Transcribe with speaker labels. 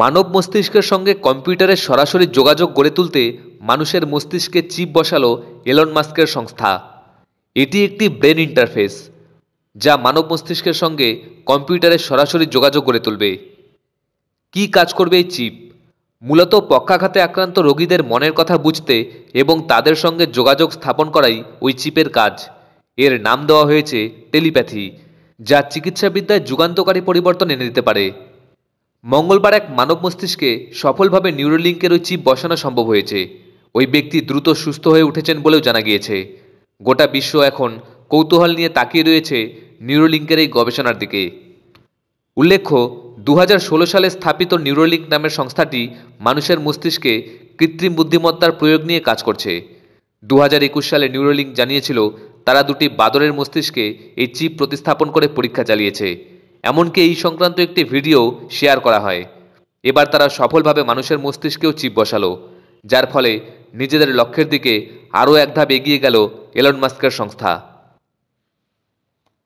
Speaker 1: মানব মস্তিষ্কের সঙ্গে কম্পিউটারের সরাসরি যোগাযোগ গড়ে তুলতে মানুষের মস্তিষ্কে চিপ বসালো এলন মাস্কের সংস্থা এটি একটি ব্রেন ইন্টারফেস যা মানব মস্তিষ্কের সঙ্গে কম্পিউটারের সরাসরি যোগাযোগ গড়ে তুলবে কি কাজ করবে এই চিপ মূলত পক্ষাঘাতে আক্রান্ত রোগীদের মনের কথা বুঝতে এবং তাদের সঙ্গে যোগাযোগ স্থাপন করাই ওই চিপের কাজ এর নাম দেওয়া হয়েছে টেলিপ্যাথি যা চিকিৎসাবিদ্যায় যুগান্তকারী পরিবর্তন এনে দিতে পারে মঙ্গলবার এক মানব মস্তিষ্কে সফলভাবে নিউরোলিঙ্কের ওই চিপ বসানো সম্ভব হয়েছে ওই ব্যক্তি দ্রুত সুস্থ হয়ে উঠেছেন বলেও জানা গিয়েছে গোটা বিশ্ব এখন কৌতূহল নিয়ে তাকিয়ে রয়েছে নিউরোলিঙ্কের এই গবেষণার দিকে উল্লেখ্য দু সালে স্থাপিত নিউরোলিঙ্ক নামের সংস্থাটি মানুষের মস্তিষ্কে কৃত্রিম বুদ্ধিমত্তার প্রয়োগ নিয়ে কাজ করছে দু একুশ সালে নিউরোলিঙ্ক জানিয়েছিল তারা দুটি বাদরের মস্তিষ্কে এই চিপ প্রতিস্থাপন করে পরীক্ষা চালিয়েছে এমনকি এই সংক্রান্ত একটি ভিডিও শেয়ার করা হয় এবার তারা সফলভাবে মানুষের মস্তিষ্কেও চিপ বসালো যার ফলে নিজেদের লক্ষ্যের দিকে আরও এক ধাপ এগিয়ে গেল এলন মাস্কের সংস্থা